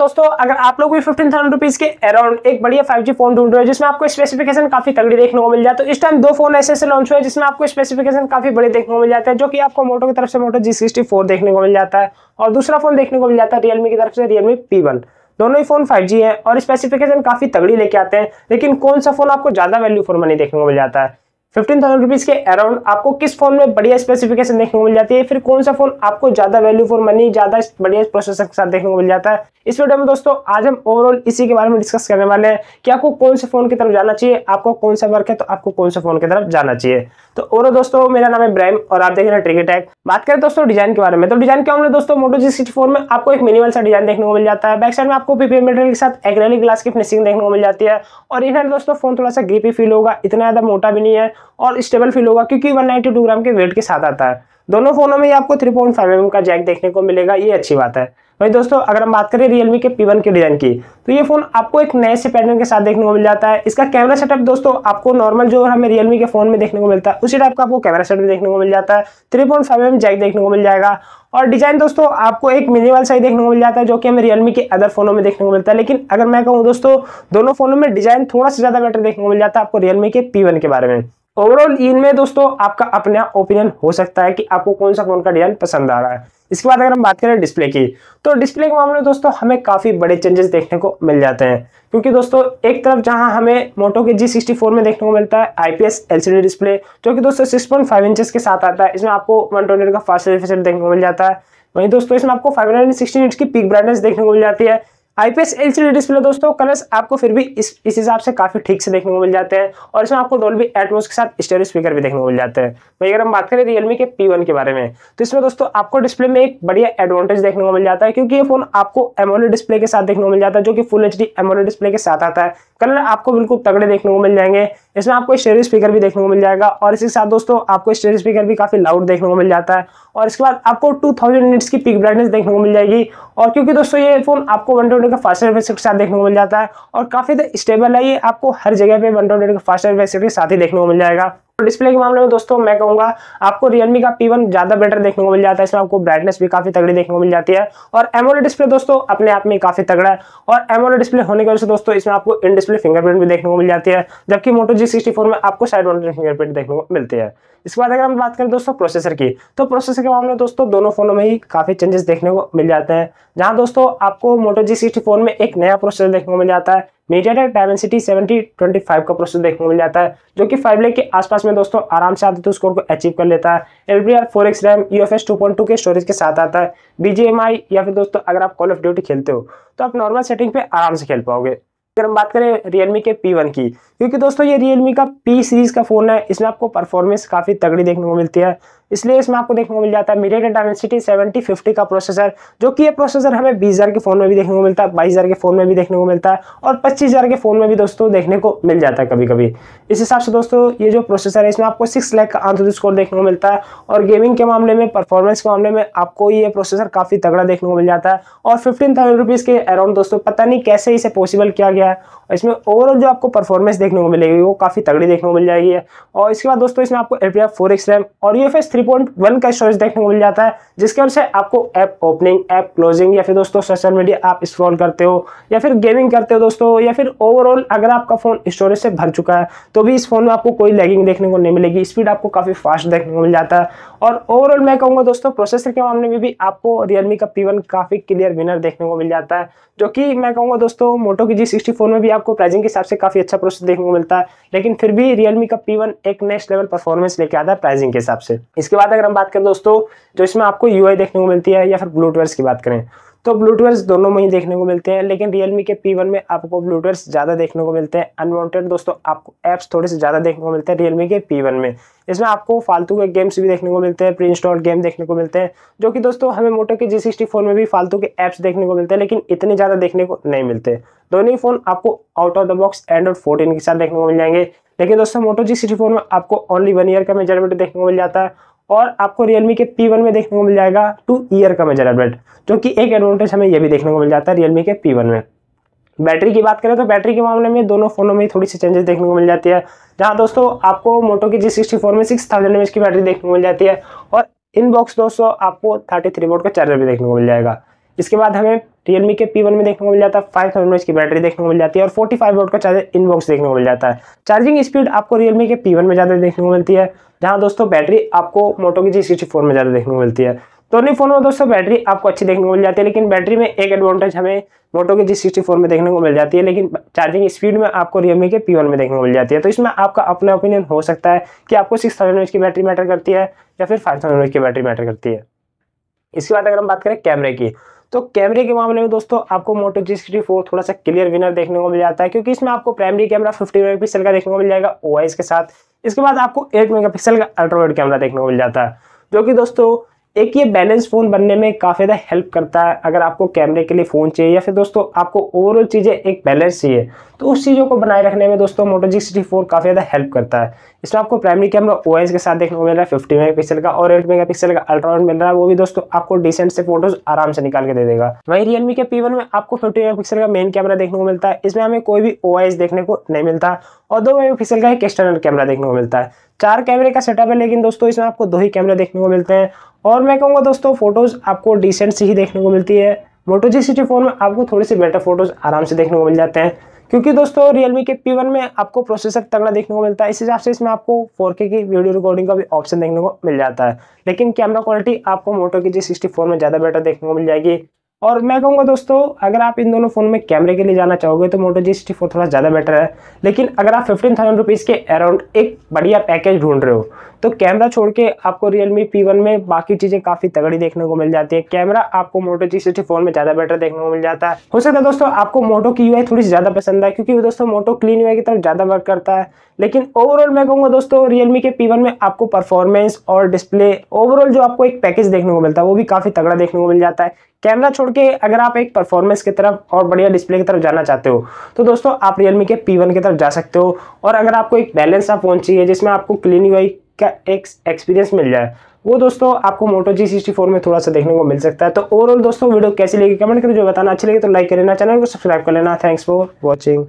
दोस्तों अगर आप लोग भी फिफ्टीन थाउजेंड रुपीज के अराउंड एक बढ़िया फाइव जी फोन ढूंढ रहे हो जिसमें आपको स्पेसिफिकेशन काफी तगड़ी देखने को मिल जाए तो इस टाइम दो फोन ऐसे ऐसे लॉन्च हुए जिसमें आपको स्पेसिफिकेशन काफी बड़े देखने को मिल जाते हैं जो कि आपको मोटो की तरफ से मोटो जी सिक्सटी फोर देखने को मिल जाता है और दूसरा फोन देखने को मिल जाता है रियलमी की तरफ से रियलमी पी वन दोनों ही फोन जी है और स्पेसिफिकेशन काफी तगड़ी लेके आते हैं लेकिन कौन सा फोन आपको ज्यादा वैल्यू फॉर मनी देखने को मिल जाता है फिफ्टीन थाउजेंड रुपीज़ के अराउंड आपको किस फोन में बढ़िया स्पेसिफिकेशन देखने को मिल जाती है फिर कौन सा फोन आपको ज़्यादा वैल्यू फॉर मनी ज़्यादा बढ़िया प्रोसेसर के साथ देखने को मिल जाता है इस वीडियो में दोस्तों आज हम ओवरऑल इसी के बारे में डिस्कस करने वाले हैं कि आपको कौन से फोन की तरफ जाना चाहिए आपको कौन सा वर्क है तो आपको कौन से फोन की तरफ जाना चाहिए तो ओवरऑल दोस्तों मेरा नाम है ब्राइम और आप देख रहे हैं ट्रिक अटैक बात करें दोस्तों डिजाइन के बारे में तो डिजाइन क्या हमने दोस्तों मोटो जी फोन में आपको एक मिनिमल सा डिजाइन देखने को मिल जाता है बैक साइड में आपको पीपीएम मेटेरियल के साथ एग्रेलिक ग्लास की फिनिशिंग देखने को मिल जाती है और इन्हें दोस्तों फोन थोड़ा सा ग्रीपी फील होगा इतना ज़्यादा मोटा भी नहीं है और स्टेबल फील होगा क्योंकि वन ग्राम के वेट के साथ आता है दोनों फ़ोनों में आपको 3.5 पॉइंट mm का जैक देखने को मिलेगा ये अच्छी बात है वही दोस्तों अगर हम बात करें Realme के P1 के डिज़ाइन की तो ये फ़ोन आपको एक नए से पैटर्न के साथ देखने को मिल जाता है इसका कैमरा सेटअप दोस्तों आपको नॉर्मल जो हमें रियलमी के फ़ोन में देखने को मिलता है उसी टाइप का आपको कैमरा सेटअप देखने को मिल जाता है थ्री पॉइंट फाइव जैक देखने को मिल जाएगा और डिज़ाइन दोस्तों आपको एक मिनिमल साइज देखने को मिल जाता है जो कि हमें रियलमी के अदर फोनों में देखने को मिलता है लेकिन अगर मैं कहूँ दोस्तों दोनों फ़ोनों में डिज़ाइन थोड़ा सा ज़्यादा बेटर देखने को मिल जाता है आपको रियलमी के पी के बारे में ओवरऑल इनमें दोस्तों आपका अपना ओपिनियन हो सकता है कि आपको कौन सा फोन का डिजाइन पसंद आ रहा है इसके बाद अगर हम बात करें डिस्प्ले की तो डिस्प्ले के मामले में दोस्तों हमें काफ़ी बड़े चेंजेस देखने को मिल जाते हैं क्योंकि दोस्तों एक तरफ जहां हमें मोटो के जी सिक्सटी फोर में देखने को मिलता है आईपीएस एलसीडी डिस्प्ले जो कि दोस्तों सिक्स पॉइंट फाइव के साथ आता है इसमें आपको वन ट्वेंटी का फास्ट रिफ्रेश देखने को मिल जाता है वहीं दोस्तों इसमें आपको फाइव हंड्रेड इंच की पिक ब्राइटनेस देखने को मिल जाती है आईपीएस एलसीडी डिस्प्ले दोस्तों कलर्स आपको फिर भी इस इस हिसाब से काफ़ी ठीक से देखने को मिल जाते हैं और इसमें आपको डोल्बी एटमोस के साथ स्टेरियो स्पीकर भी देखने को मिल जाते हैं वही अगर हम बात करें रियलमी के पी के बारे में तो इसमें दोस्तों आपको डिस्प्ले में एक बढ़िया एडवांटेज देखने को मिल जाता है क्योंकि ये फोन आपको एमोलो डिस्प्ले के साथ देखने को मिल जाता है जो कि फुल एच डी डिस्प्ले के साथ आता है कलर आपको बिल्कुल तगड़े देखने को मिल जाएंगे इसमें आपको स्टेरियो स्पीकर भी देखने को मिल जाएगा और इसके साथ दोस्तों आपको स्टेरियो स्पीकर भी काफ़ी लाउड देखने को मिल जाता है और इसके बाद आपको 2000 यूनिट्स की पिक ब्राइटनेस देखने को मिल जाएगी और क्योंकि दोस्तों ये फ़ोन आपको वन ट्वेंटी का फास्ट एफ के साथ देखने को मिल जाता है और काफ़ी स्टेबल है ये आपको हर जगह पे वन ट्वेंटी का फास्ट एफ के साथ ही देखने को मिल जाएगा डिस्प्ले के मामले में दोस्तों मैं कहूंगा आपको रियलमी का P1 ज़्यादा बेटर देखने को मिल जाता है इसमें आपको ब्राइटनेस भी काफ़ी तगड़ी देखने को मिल जाती है और एमोल डिस्प्ले दोस्तों अपने आप में काफ़ी तगड़ा है और एमोल डिस्प्ले होने की वजह से दोस्तों इसमें आपको इन डिस्प्ले फिंगरप्रिंट भी देखने को मिल जाती है जबकि मोटो जी सिक्सटी में आपको साइड वन फिंगरप्रिंट देखने को मिलती है इसके बाद अगर हम बात करें दोस्तों प्रोसेसर की तो प्रोसेसर के मामले में दोस्तों दोनों फोनों में ही काफ़ी चेंजेस देखने को मिल जाते हैं जहां दोस्तों आपको मोटो जी सिक्सटी में एक नया प्रोसेसर देखने को मिल जाता है मेजर है डायमेंसिटी सेवेंटी ट्वेंटी फाइव का प्रोसेस देखने को मिल जाता है जो कि फाइव लेक के आसपास में दोस्तों आराम से आते तो स्कोर को अचीव कर लेता है L B R four X RAM U F S two point two के स्टोरेज के साथ आता है बी जी एम आई या फिर दोस्तों अगर आप कॉल ऑफ ड्यूटी खेलते हो तो आप नॉर्मल सेटिंग पे आराम से खेल पाओगे अगर हम बात करें रियलमी के वन की क्योंकि दोस्तों ये रियलमी का पी सीरीज़ का फ़ोन है इसमें आपको परफॉर्मेंस काफ़ी तगड़ी देखने को मिलती है इसलिए इसमें आपको देखने को मिल जाता है मीडियट डायमेंसिटी सेवेंटी फिफ्टी का प्रोसेसर जो कि ये प्रोसेसर हमें बीस हज़ार के फ़ोन में भी देखने को मिलता है बाईस हज़ार के फ़ोन में भी देखने को मिलता है और पच्चीस हज़ार के फ़ोन में भी दोस्तों देखने को मिल जाता है कभी कभी इस हिसाब से दोस्तों ये जो प्रोसेसर है इसमें आपको सिक्स लैख का आंतरिक स्कोर देखने को मिलता है और गेमिंग के मामले में परफॉर्मेंस के मामले में आपको ये प्रोसेसर काफ़ी तगड़ा देखने को मिल जाता है और फिफ्टीन थाउजेंड रुपीज़ के अराउंड दोस्तों पता नहीं कैसे इसे पॉसिबल किया गया है इसमें ओवरऑल जो आपको परफॉर्मेंस देखने को मिलेगी वो काफ़ी तगड़ी देखने को मिल जाएगी और इसके बाद दोस्तों इसमें आपको एफ फोर एक्स रैम और यू थ्री पॉइंट वन का स्टोरेज देखने को मिल जाता है जिसके वजह से आपको ऐप ओपनिंग ऐप क्लोजिंग या फिर दोस्तों सोशल मीडिया आप स्क्रॉल करते हो या फिर गेमिंग करते हो दोस्तों या फिर ओवरऑल अगर आपका फ़ोन स्टोरेज से भर चुका है तो भी इस फोन में आपको कोई लैगिंग देखने को नहीं मिलेगी स्पीड आपको काफ़ी फास्ट देखने को मिल जाता है और ओवरऑल मैं कहूँगा दोस्तों प्रोसेसर के मामले में भी आपको रियलमी का पी काफ़ी क्लियर विनर देखने को मिल जाता है जो कि मैं कहूँगा दोस्तों मोटो की जी सिक्सटी फोन में भी आप आपको प्राइसिंग के हिसाब से काफ़ी अच्छा प्रोसेस देखने को मिलता है लेकिन फिर भी रियलमी का पी एक नेक्स्ट लेवल परफॉर्मेंस लेके आता है प्राइसिंग के हिसाब से इसके बाद अगर हम बात करें दोस्तों जो तो इसमें आपको यू देखने को मिलती है या फिर ब्लूटवर्स की बात करें तो ब्लूटूथ दोनों में ही देखने को मिलते हैं लेकिन रियलमी के पी में आपको ब्लूटूथ ज़्यादा देखने को मिलते हैं अनवांटेड दोस्तों आपको ऐप्स थोड़े से ज़्यादा देखने को मिलते हैं रियलमी के पी में इसमें आपको फालतू के गेम्स भी देखने को मिलते हैं प्री इंस्टॉल गेम देखने को मिलते हैं जो कि दोस्तों हमें मोटो के जी सिक्सटी फोन में भी फालतू के ऐप्स देखने को मिलते हैं लेकिन इतने ज़्यादा देखने को नहीं मिलते दोनों ही फ़ोन आपको out of the box Android fourteen के साथ देखने को मिल जाएंगे लेकिन दोस्तों मोटो जी सिक्सटी फोन में आपको ओनली वन ईयर का मेजरमेंट देखने को मिल जाता है और आपको रियलमी के पी वन में देखने को मिल जाएगा टू ईयर का मेजर अपडेट जो कि एक एडवांटेज हमें यह भी देखने को मिल जाता है रियलमी के पी वन में बैटरी की बात करें तो बैटरी के मामले में दोनों फ़ोनों में थोड़ी सी चेंजेस देखने को मिल जाती है जहाँ दोस्तों आपको मोटो की जी सिक्सटी फोर में सिक्स थाउजेंड एम की बैटरी देखने को मिल जाती है और इन बॉक्स दोस्तों आपको थर्टी थ्री वोट का चार्जर भी देखने को मिल जाएगा इसके बाद हमें रियलमी के P1 में देखने को मिल जाता है फाइव थाउजेंड की बैटरी देखने को मिल जाती है और 45 फाइव वोट का चार्जर इनबॉक्स देखने को मिल जाता है चार्जिंग स्पीड आपको रियलमी के P1 में ज़्यादा देखने को मिलती है जहाँ दोस्तों बैटरी आपको मोटो की जी सिक्सटी में ज़्यादा देखने को मिलती है दोनों तो फोन में दोस्तों बैटरी आपको अच्छी देखने को मिल जाती है लेकिन बैटरी में एक एडवांटेज हमें मोटो के जी सिक्सटी फोर में देखने को मिल जाती है लेकिन चार्जिंग स्पीड में आपको रियलमी के पी वन में देखने को मिल जाती है तो इसमें आपका अपना ओपिनियन हो सकता है कि आपको सिक्स थाउजेंड की बैटरी मैटर करती है या फिर फाइव थाउजेंड की बैटरी मैटर करती है इसके बाद अगर हम बात करें कैमरे की तो कैमरे के मामले में दोस्तों आपको मोटो जी सिक्सटी फोर थोड़ा सा क्लियर विनर देखने को मिल जाता है क्योंकि इसमें आपको प्राइमरी कैमरा फिफ्टी पिक्सल का देखने को मिल जाएगा ओ के साथ इसके बाद आपको एट पिक्सल का अल्ट्रावाइड कैमरा देखने को मिल जाता है जो कि दोस्तों एक ये बैलेंस फ़ोन बनने में काफ़ी ज़्यादा हेल्प करता है अगर आपको कैमरे के लिए फ़ोन चाहिए या फिर दोस्तों आपको ओवरऑल चीज़ें एक बैलेंस चाहिए तो उस चीज़ों को बनाए रखने में दोस्तों मोटो जी सिक्सटी फोर काफ़ी ज़्यादा हेल्प करता है इसमें आपको प्राइमरी कैमरा ओ के साथ देखने को मिल रहा है फिफ्टी मेगा का और एट मेगा का अल्ट्राउंड मिल रहा है वो भी दोस्तों आपको डिसेंट से फोटोज़ आराम से निकाल के दे देगा वहीं रियलमी के पी में आपको फिफ्टी मेगा का मेन कैमरा देखने को मिलता है इसमें हमें कोई भी ओ देखने को नहीं मिलता और दो मेगापिक्सल का एक एक्सटर्नल कैमरा देखने को मिलता है चार कैमरे का सेटअप है लेकिन दोस्तों इसमें आपको दो ही कैमरे देखने को मिलते हैं और मैं कहूँगा दोस्तों फोटोज़ आपको डिसेंट सी ही देखने को मिलती है मोटो जी सिक्सटी फोर में आपको थोड़े से बेटर फोटोज़ आराम से देखने को मिल जाते हैं क्योंकि दोस्तों रियलमी के पी वन में आपको प्रोसेसर तगड़ा देखने को मिलता है इस हिसाब से इसमें आपको फोर के की वीडियो रिकॉर्डिंग का भी ऑप्शन देखने को मिल जाता है लेकिन कैमरा क्वालिटी आपको मोटो की जी सिक्सटी फोर में ज़्यादा बेटर देखने को मिल जाएगी और मैं कहूँगा दोस्तों अगर आप इन दोनों फ़ोन में कैमरे के लिए जाना चाहोगे तो मोटो जी सिक्सटी थोड़ा ज़्यादा बेटर है लेकिन अगर आप फिफ्टीन थाउजेंड रुपीज़ के अराउंड एक बढ़िया पैकेज ढूंढ रहे हो तो कैमरा छोड़ के आपको रियलमी पी में बाकी चीज़ें काफ़ी तगड़ी देखने को मिल जाती है कैमरा आपको मोटो जी सिक्सटी में ज़्यादा बेटर देखने को मिल जाता है हो सकता है दोस्तों आपको मोटो की यूआई थोड़ी ज़्यादा पसंद है क्योंकि दोस्तों मोटो क्लीन यूआई की तरफ ज़्यादा वर्क करता है लेकिन ओवरऑल मैं कहूँगा दोस्तों रियलमी के पी में आपको परफॉर्मेंस और डिस्प्ले ओवरऑल जो आपको एक पैकेज देखने को मिलता है वो भी काफ़ी तगड़ा देखने को मिल जाता है कैमरा छोड़ के अगर आप एक परफॉर्मेंस की तरफ और बढ़िया डिस्प्ले की तरफ जाना चाहते हो तो दोस्तों आप रियलमी के पी वन की तरफ जा सकते हो और अगर आपको एक बैलेंस ऑफ फ़ोन चाहिए जिसमें आपको क्लीन यू का एक एक्सपीरियंस मिल जाए वो दोस्तों आपको मोटो जी सिक्सटी फोर में थोड़ा सा देखने को मिल सकता है तो ओवरऑल दोस्तों वीडियो कैसी लगी कमेंट करके जो बताना अच्छी लगे तो लाइक कर लेना चैनल को सब्सक्राइब कर लेना थैंक्स फॉर वॉचिंग